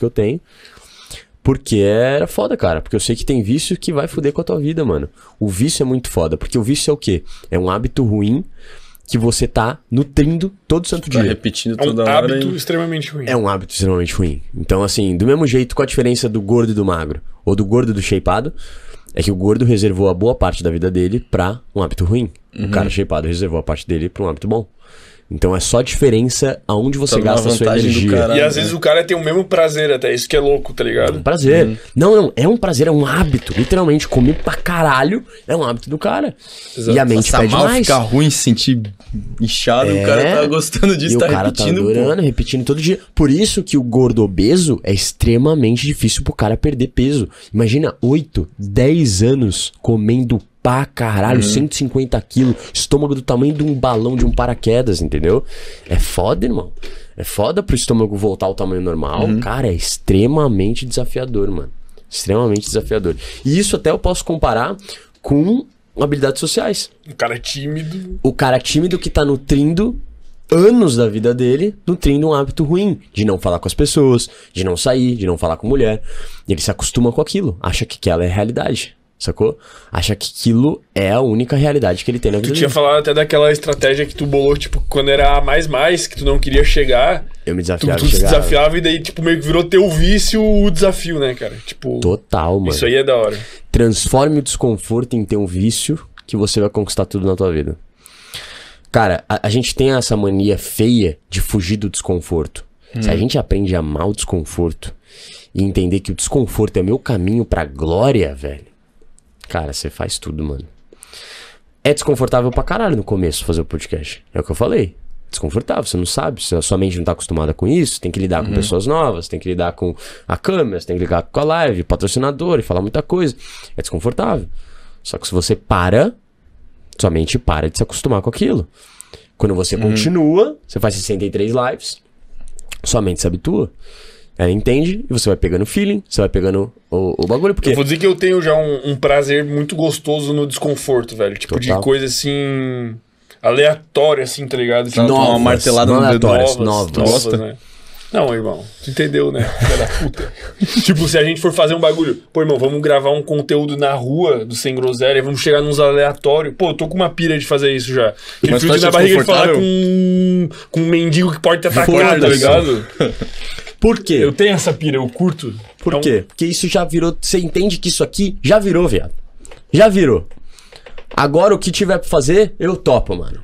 que eu tenho. Porque era foda, cara. Porque eu sei que tem vício que vai foder com a tua vida, mano. O vício é muito foda. Porque o vício é o quê? É um hábito ruim que você tá nutrindo todo santo tá dia. repetindo é toda hora. É um hábito extremamente ruim. É um hábito extremamente ruim. Então, assim, do mesmo jeito, qual a diferença do gordo e do magro? Ou do gordo e do shapeado? É que o gordo reservou a boa parte da vida dele pra um hábito ruim. Uhum. O cara shapeado reservou a parte dele pra um hábito bom. Então é só a diferença aonde você tá gasta a sua energia. Caralho, e às né? vezes o cara tem o mesmo prazer até, isso que é louco, tá ligado? É um prazer. Uhum. Não, não, é um prazer, é um hábito. Literalmente, comer pra caralho é um hábito do cara. Exato. E a mente Passar pede mal, mais. ficar ruim, se sentir inchado, é, o cara é. tá gostando disso, e tá o cara repetindo. Tá adorando, repetindo todo dia. Por isso que o gordo obeso é extremamente difícil pro cara perder peso. Imagina 8, 10 anos comendo pra caralho, uhum. 150 quilos, estômago do tamanho de um balão de um paraquedas, entendeu? É foda, irmão. É foda pro estômago voltar ao tamanho normal. Uhum. Cara, é extremamente desafiador, mano. Extremamente desafiador. E isso até eu posso comparar com habilidades sociais. O cara é tímido. O cara tímido que tá nutrindo anos da vida dele nutrindo um hábito ruim de não falar com as pessoas, de não sair, de não falar com mulher. E ele se acostuma com aquilo, acha que aquela é a realidade sacou? Acha que aquilo é a única realidade que ele tem na vida Tu tinha dele. falado até daquela estratégia que tu bolou, tipo, quando era a mais mais, que tu não queria chegar. Eu me desafiava. Tu, tu se desafiava e daí, tipo, meio que virou teu vício o desafio, né, cara? Tipo. Total, mano. Isso aí é da hora. Transforme o desconforto em ter um vício que você vai conquistar tudo na tua vida. Cara, a, a gente tem essa mania feia de fugir do desconforto. Hum. Se a hum. gente aprende a amar o desconforto e entender que o desconforto é meu caminho pra glória, velho Cara, você faz tudo, mano. É desconfortável pra caralho no começo fazer o podcast. É o que eu falei. Desconfortável, você não sabe, a sua mente não tá acostumada com isso, tem que lidar uhum. com pessoas novas, tem que lidar com a câmera, tem que lidar com a live, patrocinador e falar muita coisa. É desconfortável. Só que se você para, sua mente para de se acostumar com aquilo. Quando você uhum. continua, você faz 63 lives, sua mente se habitua é, entende e você vai pegando o feeling, você vai pegando o, o bagulho. Porque... Eu vou dizer que eu tenho já um, um prazer muito gostoso no desconforto, velho. Tipo, Total. de coisa assim. aleatória, assim, tá ligado? Tipo, novas, uma martelada no dedo. Novas, novas. novas, né? Não, irmão, tu entendeu, né? da puta. tipo, se a gente for fazer um bagulho, pô, irmão, vamos gravar um conteúdo na rua do Sem Groselha, vamos chegar nos aleatórios. Pô, eu tô com uma pira de fazer isso já. Aquele tipo, tá filho na barriga de falar ah, com, com um mendigo que pode te atacar, tá ligado? Por quê? Eu tenho essa pira, eu curto. Por então... quê? Porque isso já virou. Você entende que isso aqui já virou, viado. Já virou. Agora o que tiver pra fazer, eu topo, mano.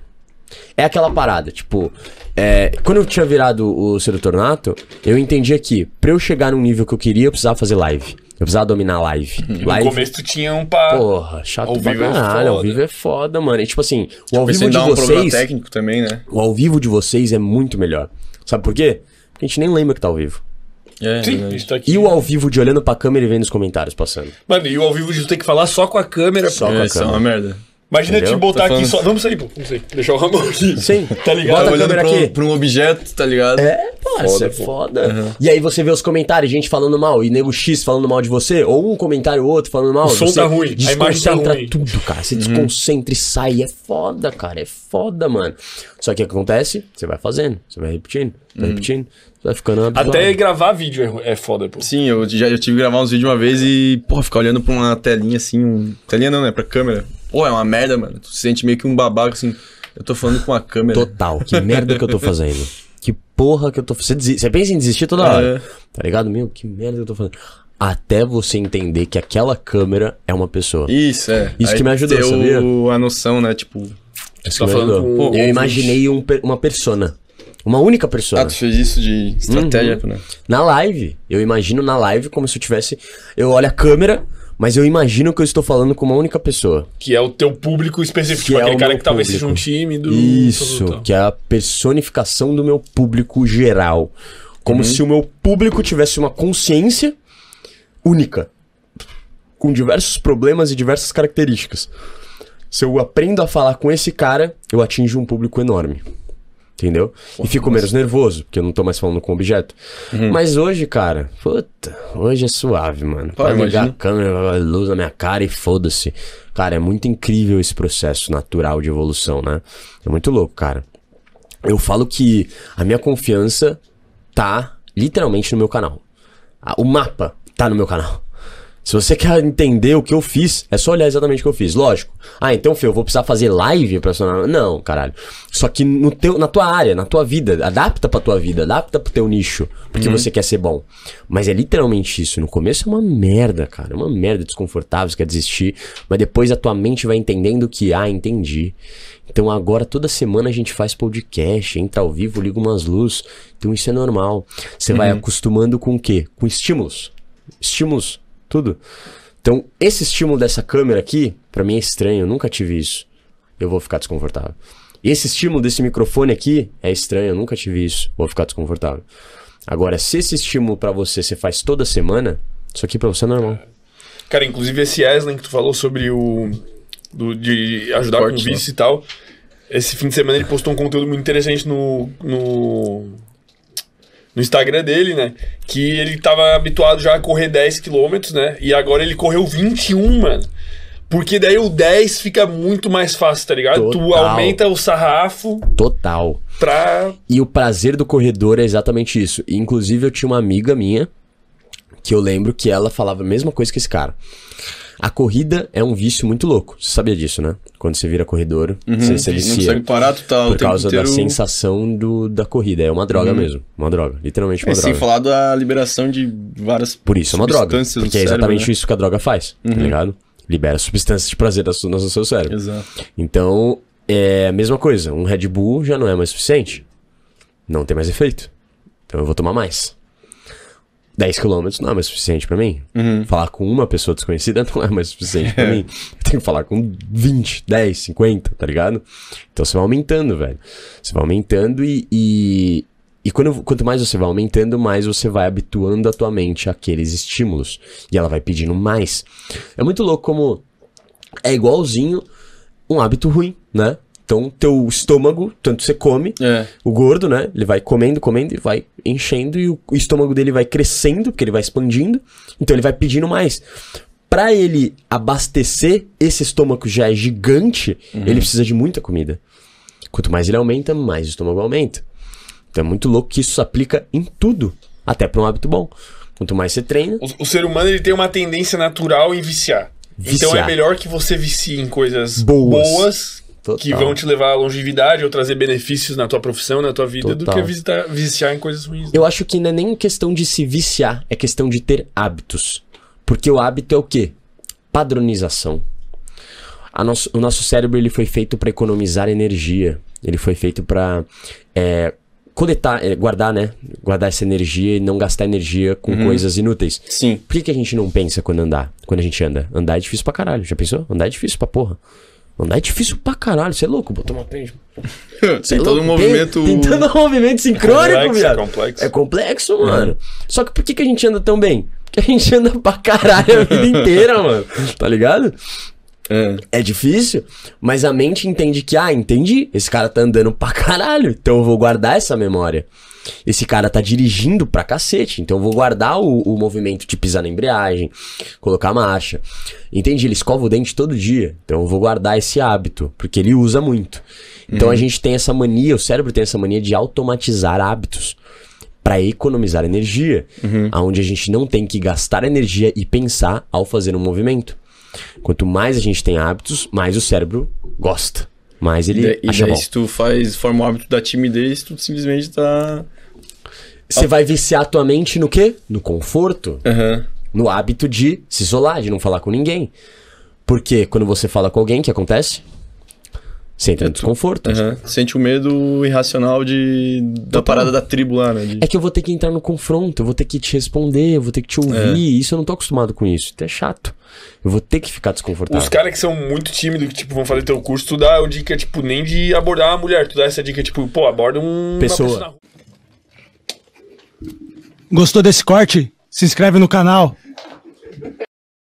É aquela parada, tipo, é, quando eu tinha virado o Serotornato, eu entendia que pra eu chegar num nível que eu queria, eu precisava fazer live. Eu precisava dominar live. live. No começo tu tinha um pá. Porra, chato ao vivo pra é caralho. É ao vivo é foda, mano. E tipo assim, o tipo, ao vivo de um vocês. técnico também, né? O ao vivo de vocês é muito melhor. Sabe por quê? A gente nem lembra que tá ao vivo. É, Sim, é aqui. E o ao vivo de olhando pra câmera e vendo os comentários passando. Mano, e o ao vivo de ter que falar só com a câmera. Só com a câmera. É, é uma merda. Imagina te botar aqui só. Vamos sair, pô. Vamos sair. Deixar o Ramon aqui. Sim. Tá ligado? Bota a câmera pra, aqui. Pra um objeto, tá ligado? É, pô, foda, isso é pô. foda. Uhum. E aí você vê os comentários, gente falando mal, e nego X falando mal de você, ou um comentário ou outro falando mal. O som tá ruim, a imagem tá ruim. tudo, cara. Você uhum. desconcentra e sai. É foda, cara. É foda, mano. Só que o que acontece? Você vai fazendo, você vai repetindo, vai uhum. repetindo. Vai ficando Até gravar vídeo é, é foda, pô. Sim, eu já eu tive que gravar uns vídeos uma vez e, porra, ficar olhando pra uma telinha assim, um... telinha não, né? Pra câmera. Pô, é uma merda, mano. Tu se sente meio que um babaca assim. Eu tô falando com a câmera. Total, que merda que eu tô fazendo. Que porra que eu tô fazendo. Você, você pensa em desistir toda hora. É. Tá ligado? Meu, que merda que eu tô fazendo. Até você entender que aquela câmera é uma pessoa. Isso, é. Isso Aí que me ajudou, deu sabia? a noção, né? Tipo. Isso tá falando com, Pô, Eu imaginei um, uma persona. Uma única pessoa. Ah, tu fez isso de estratégia, uhum. né? Na live. Eu imagino na live como se eu tivesse. Eu olho a câmera, mas eu imagino que eu estou falando com uma única pessoa. Que é o teu público específico, que tipo é aquele cara que talvez seja um time do. Isso, que é a personificação do meu público geral. Como uhum. se o meu público tivesse uma consciência única, com diversos problemas e diversas características. Se eu aprendo a falar com esse cara, eu atinjo um público enorme. Entendeu? Porra, e fico menos nervoso, porque eu não tô mais falando com objeto. Uhum. Mas hoje, cara, puta, hoje é suave, mano. Pode ligar a câmera, a luz na minha cara e foda-se. Cara, é muito incrível esse processo natural de evolução, né? É muito louco, cara. Eu falo que a minha confiança tá literalmente no meu canal. O mapa tá no meu canal. Se você quer entender o que eu fiz, é só olhar exatamente o que eu fiz. Lógico. Ah, então, Fê, eu vou precisar fazer live pra sonar. Não, caralho. Só que no teu, na tua área, na tua vida, adapta pra tua vida, adapta pro teu nicho, porque uhum. você quer ser bom. Mas é literalmente isso. No começo é uma merda, cara. É uma merda desconfortável, você quer desistir. Mas depois a tua mente vai entendendo que, ah, entendi. Então agora toda semana a gente faz podcast, entra ao vivo, liga umas luzes. Então isso é normal. Você uhum. vai acostumando com o quê? Com estímulos. Estímulos tudo. Então, esse estímulo dessa câmera aqui, para mim é estranho, eu nunca tive isso. Eu vou ficar desconfortável. Esse estímulo desse microfone aqui é estranho, eu nunca tive isso, vou ficar desconfortável. Agora, se esse estímulo para você você faz toda semana, isso aqui para você é normal. Cara, inclusive esse Eslen que tu falou sobre o. Do, de ajudar com o vice né? e tal. Esse fim de semana ele postou um conteúdo muito interessante no, no no Instagram dele, né? Que ele tava habituado já a correr 10 km, né? E agora ele correu 21, mano. Porque daí o 10 fica muito mais fácil, tá ligado? Total. Tu aumenta o sarrafo. Total. Pra... E o prazer do corredor é exatamente isso. inclusive, eu tinha uma amiga minha que eu lembro que ela falava a mesma coisa que esse cara. A corrida é um vício muito louco. Você sabia disso, né? Quando você vira corredor, uhum, você se vicia. Não parar, tu tá Por causa inteiro... da sensação do, da corrida. É uma droga uhum. mesmo. Uma droga. Literalmente uma é, droga. Sem falar da liberação de várias Por isso é uma droga. Porque é exatamente né? isso que a droga faz, tá uhum. tá ligado? Libera substâncias de prazer no seu cérebro. Exato. Então, é a mesma coisa. Um Red Bull já não é mais suficiente. Não tem mais efeito. Então eu vou tomar mais. 10 quilômetros não é mais suficiente para mim. Uhum. Falar com uma pessoa desconhecida não é mais suficiente para é. mim. Eu tenho que falar com 20, 10, 50, tá ligado? Então você vai aumentando, velho. Você vai aumentando e. E, e quando, quanto mais você vai aumentando, mais você vai habituando a tua mente àqueles estímulos. E ela vai pedindo mais. É muito louco como. É igualzinho um hábito ruim, né? Então, teu estômago, tanto você come, é. o gordo, né? Ele vai comendo, comendo e vai enchendo e o estômago dele vai crescendo, porque ele vai expandindo. Então, ele vai pedindo mais. Para ele abastecer esse estômago já é gigante, uhum. ele precisa de muita comida. Quanto mais ele aumenta, mais o estômago aumenta. Então é muito louco que isso se aplica em tudo, até para um hábito bom. Quanto mais você treina. O, o, ser humano ele tem uma tendência natural em viciar. viciar. Então é melhor que você vicie em coisas boas, boas Total. que vão te levar à longevidade ou trazer benefícios na tua profissão, na tua vida, Total. do que visitar, viciar em coisas ruins. Né? Eu acho que não é nem questão de se viciar, é questão de ter hábitos. Porque o hábito é o quê? Padronização. Nosso, o nosso cérebro ele foi feito para economizar energia. Ele foi feito para é, coletar, é, guardar, né? Guardar essa energia e não gastar energia com uhum. coisas inúteis. Sim. Por que, que a gente não pensa quando andar? Quando a gente anda? Andar é difícil pra caralho. Já pensou? Andar é difícil pra porra. Andar é difícil pra caralho. Você é louco, botar uma pente. tentando é todo um movimento. Tem, tem todo um movimento sincrônico, complexo, é viado. Complexo. É complexo, mano. É. Só que por que, que a gente anda tão bem? Porque a gente anda pra caralho a vida inteira, mano. Tá ligado? É. é. difícil, mas a mente entende que, ah, entendi, esse cara tá andando pra caralho, então eu vou guardar essa memória. Esse cara tá dirigindo pra cacete, então eu vou guardar o, o movimento de pisar na embreagem, colocar a marcha. Entendi, ele escova o dente todo dia, então eu vou guardar esse hábito, porque ele usa muito. Então uhum. a gente tem essa mania, o cérebro tem essa mania de automatizar hábitos para economizar energia, uhum. a gente não tem que gastar energia e pensar ao fazer um movimento. Quanto mais a gente tem hábitos, mais o cérebro gosta. Mais ele. E, daí, acha e se tu faz, forma o hábito da timidez, tu simplesmente tá. Você ah. vai viciar tua mente no quê? No conforto. Uhum. No hábito de se isolar, de não falar com ninguém. Porque quando você fala com alguém, o que acontece? Sente um desconforto. Uhum. Sente o um medo irracional de da Total. parada da tribo lá, né? De... É que eu vou ter que entrar no confronto, eu vou ter que te responder, eu vou ter que te ouvir. É. Isso eu não tô acostumado com isso. É chato. Eu vou ter que ficar desconfortável. Os caras que são muito tímidos, que tipo, vão fazer teu curso, tu dá dica, tipo, nem de abordar uma mulher. Tu dá essa dica, tipo, pô, aborda um... Pessoa. pessoa Gostou desse corte? Se inscreve no canal.